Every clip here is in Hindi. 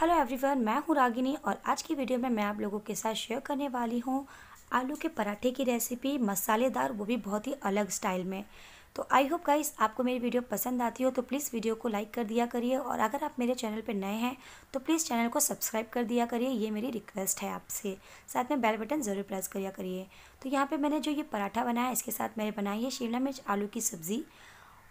हेलो एवरीवन मैं हूँ रागिनी और आज की वीडियो में मैं आप लोगों के साथ शेयर करने वाली हूँ आलू के पराठे की रेसिपी मसालेदार वो भी बहुत ही अलग स्टाइल में तो आई होप गाइस आपको मेरी वीडियो पसंद आती हो तो प्लीज़ वीडियो को लाइक कर दिया करिए और अगर आप मेरे चैनल पर नए हैं तो प्लीज़ चैनल को सब्सक्राइब कर दिया करिए ये मेरी रिक्वेस्ट है आपसे साथ में बेल बटन ज़रूर प्रेस करिए तो यहाँ पर मैंने जो ये पराठा बनाया इसके साथ मैंने बनाई है शिमला मिर्च आलू की सब्ज़ी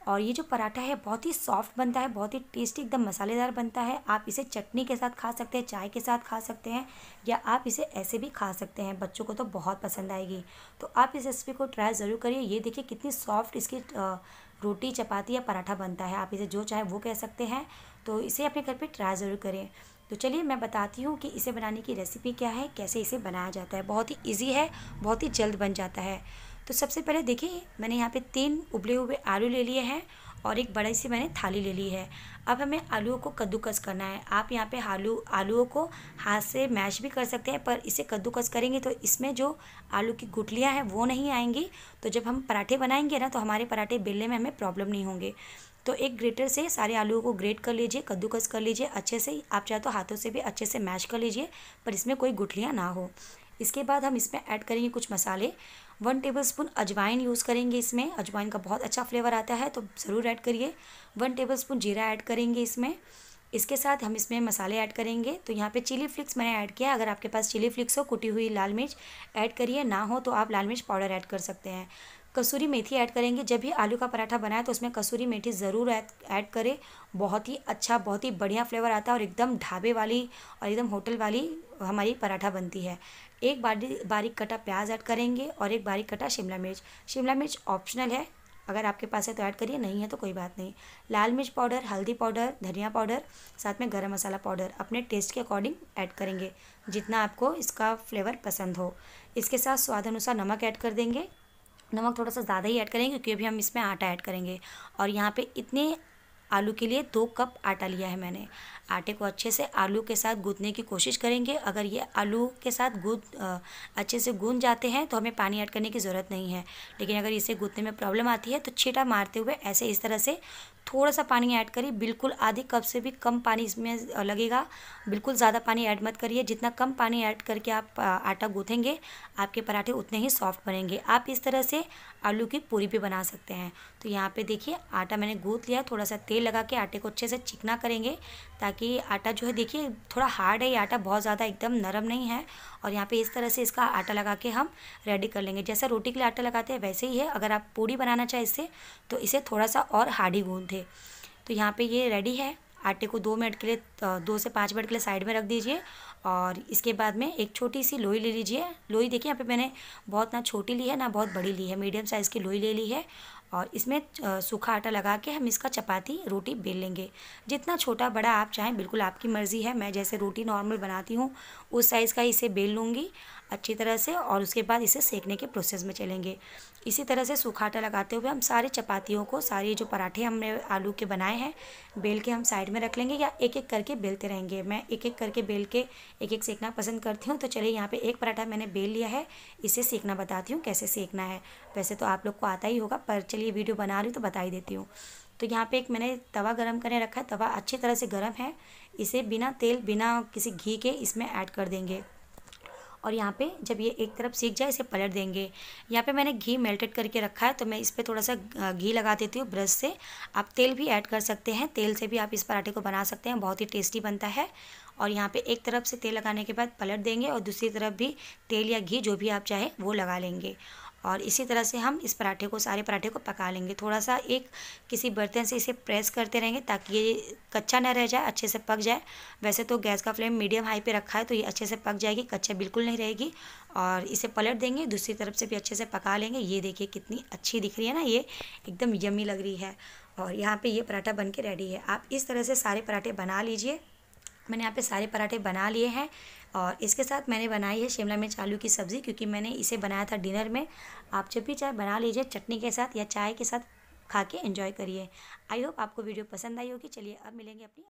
और ये जो पराठा है बहुत ही सॉफ्ट बनता है बहुत ही टेस्टी एकदम मसालेदार बनता है आप इसे चटनी के साथ खा सकते हैं चाय के साथ खा सकते हैं या आप इसे ऐसे भी खा सकते हैं बच्चों को तो बहुत पसंद आएगी तो आप इस रेसिपी को ट्राई ज़रूर करिए ये देखिए कितनी सॉफ्ट इसकी रोटी चपाती या पराठा बनता है आप इसे जो चाहे वो कह सकते हैं तो इसे अपने घर पर ट्राई ज़रूर करें तो चलिए मैं बताती हूँ कि इसे बनाने की रेसिपी क्या है कैसे इसे बनाया जाता है बहुत ही ईजी है बहुत ही जल्द बन जाता है तो सबसे पहले देखिए मैंने यहाँ पे तीन उबले हुए आलू ले लिए हैं और एक बड़े से मैंने थाली ले ली है अब हमें आलूओं को कद्दूकस करना है आप यहाँ पे आलू आलूओं को हाथ से मैश भी कर सकते हैं पर इसे कद्दूकस करेंगे तो इसमें जो आलू की गुटलियाँ हैं वो नहीं आएंगी तो जब हम पराठे बनाएंगे ना तो हमारे पराठे बेलने में हमें प्रॉब्लम नहीं होंगे तो एक ग्रेटर से सारे आलूओं को ग्रेट कर लीजिए कद्दूकस कर लीजिए अच्छे से आप चाहे तो हाथों से भी अच्छे से मैश कर लीजिए पर इसमें कोई गुठलियाँ ना हो इसके बाद हम इसमें ऐड करेंगे कुछ मसाले वन टेबल स्पून अजवाइन यूज़ करेंगे इसमें अजवाइन का बहुत अच्छा फ्लेवर आता है तो ज़रूर ऐड करिए वन टेबल स्पून जीरा ऐड करेंगे इसमें इसके साथ हम इसमें मसाले ऐड करेंगे तो यहाँ पे चिली फ्लिक्स मैंने ऐड किया अगर आपके पास चिली फ्लिक्स हो कुटी हुई लाल मिर्च ऐड करिए ना हो तो आप लाल मिर्च पाउडर ऐड कर सकते हैं कसूरी मेथी ऐड करेंगे जब भी आलू का पराठा बनाए तो उसमें कसूरी मेथी ज़रूर ऐड करें बहुत ही अच्छा बहुत ही बढ़िया फ्लेवर आता है और एकदम ढाबे वाली और एकदम होटल वाली हमारी पराठा बनती है एक बारी बारीक कटा प्याज ऐड करेंगे और एक बारीक कटा शिमला मिर्च शिमला मिर्च ऑप्शनल है अगर आपके पास है तो ऐड करिए नहीं है तो कोई बात नहीं लाल मिर्च पाउडर हल्दी पाउडर धनिया पाउडर साथ में गरम मसाला पाउडर अपने टेस्ट के अकॉर्डिंग ऐड करेंगे जितना आपको इसका फ्लेवर पसंद हो इसके साथ स्वाद अनुसार नमक ऐड कर देंगे नमक थोड़ा सा ज़्यादा ही ऐड करेंगे क्योंकि अभी हम इसमें आटा ऐड करेंगे और यहाँ पे इतने आलू के लिए दो कप आटा लिया है मैंने आटे को अच्छे से आलू के साथ गूंथने की कोशिश करेंगे अगर ये आलू के साथ गूँथ अच्छे से गूँथ जाते हैं तो हमें पानी ऐड करने की ज़रूरत नहीं है लेकिन अगर इसे गूंथने में प्रॉब्लम आती है तो छीटा मारते हुए ऐसे इस तरह से थोड़ा सा पानी ऐड करिए बिल्कुल आधे कप से भी कम पानी इसमें लगेगा बिल्कुल ज़्यादा पानी ऐड मत करिए जितना कम पानी ऐड करके आप आटा गूँथेंगे आपके पराठे उतने ही सॉफ्ट बनेंगे आप इस तरह से आलू की पूरी भी बना सकते हैं तो यहाँ पर देखिए आटा मैंने गूँथ लिया थोड़ा सा तेल लगा के आटे को अच्छे से चिकना करेंगे ताकि आटा जो है देखिए थोड़ा हार्ड है ये आटा बहुत ज़्यादा एकदम नरम नहीं है और यहाँ पे इस तरह से इसका आटा लगा के हम रेडी कर लेंगे जैसा रोटी के लिए आटा लगाते हैं वैसे ही है अगर आप पूड़ी बनाना चाहें इससे तो इसे थोड़ा सा और हार्डी गूंथे तो यहाँ पर ये रेडी है आटे को दो मिनट के लिए दो से पाँच मिनट के लिए साइड में रख दीजिए और इसके बाद में एक छोटी सी लोई ले लीजिए लोई देखिए यहाँ पे मैंने बहुत ना छोटी ली है ना बहुत बड़ी ली है मीडियम साइज़ की लोई ले ली है और इसमें सूखा आटा लगा के हम इसका चपाती रोटी बेल लेंगे जितना छोटा बड़ा आप चाहें बिल्कुल आपकी मर्ज़ी है मैं जैसे रोटी नॉर्मल बनाती हूँ उस साइज़ का इसे बेल लूँगी अच्छी तरह से और उसके बाद इसे सेकने के प्रोसेस में चलेंगे इसी तरह से सूखा आटा लगाते हुए हम सारे चपातियों को सारे जो पराठे हमने आलू के बनाए हैं बेल के हम साइड में रख लेंगे या एक एक करके बेलते रहेंगे मैं एक एक करके बेल के एक एक सेकना पसंद करती हूँ तो चलिए यहाँ पे एक पराठा मैंने बेल लिया है इसे सेकना बताती हूँ कैसे सेकना है वैसे तो आप लोग को आता ही होगा पर चलिए लिए वीडियो बना हूँ तो बता ही देती हूँ तो यहाँ पे एक मैंने तवा गरम करने रखा है तवा अच्छी तरह से गर्म है इसे बिना तेल बिना किसी घी के इसमें ऐड कर देंगे और यहाँ पे जब ये एक तरफ सीख जाए इसे पलट देंगे यहाँ पे मैंने घी मेल्टेड करके रखा है तो मैं इस पर थोड़ा सा घी लगा देती हूँ ब्रश से आप तेल भी ऐड कर सकते हैं तेल से भी आप इस पराठे को बना सकते हैं बहुत ही टेस्टी बनता है और यहाँ पे एक तरफ से तेल लगाने के बाद पलट देंगे और दूसरी तरफ भी तेल या घी जो भी आप चाहें वो लगा लेंगे और इसी तरह से हम इस पराठे को सारे पराठे को पका लेंगे थोड़ा सा एक किसी बर्तन से इसे प्रेस करते रहेंगे ताकि ये कच्चा ना रह जाए अच्छे से पक जाए वैसे तो गैस का फ्लेम मीडियम हाई पे रखा है तो ये अच्छे से पक जाएगी कच्चा बिल्कुल नहीं रहेगी और इसे पलट देंगे दूसरी तरफ से भी अच्छे से पका लेंगे ये देखिए कितनी अच्छी दिख रही है ना ये एकदम यमी लग रही है और यहाँ पर ये पराठा बन के रेडी है आप इस तरह से सारे पराठे बना लीजिए मैंने यहाँ पे सारे पराठे बना लिए हैं और इसके साथ मैंने बनाई है शिमला मिर्च आलू की सब्ज़ी क्योंकि मैंने इसे बनाया था डिनर में आप जब भी चाय बना लीजिए चटनी के साथ या चाय के साथ खा के इंजॉय करिए आई होप आपको वीडियो पसंद आई होगी चलिए अब मिलेंगे अपनी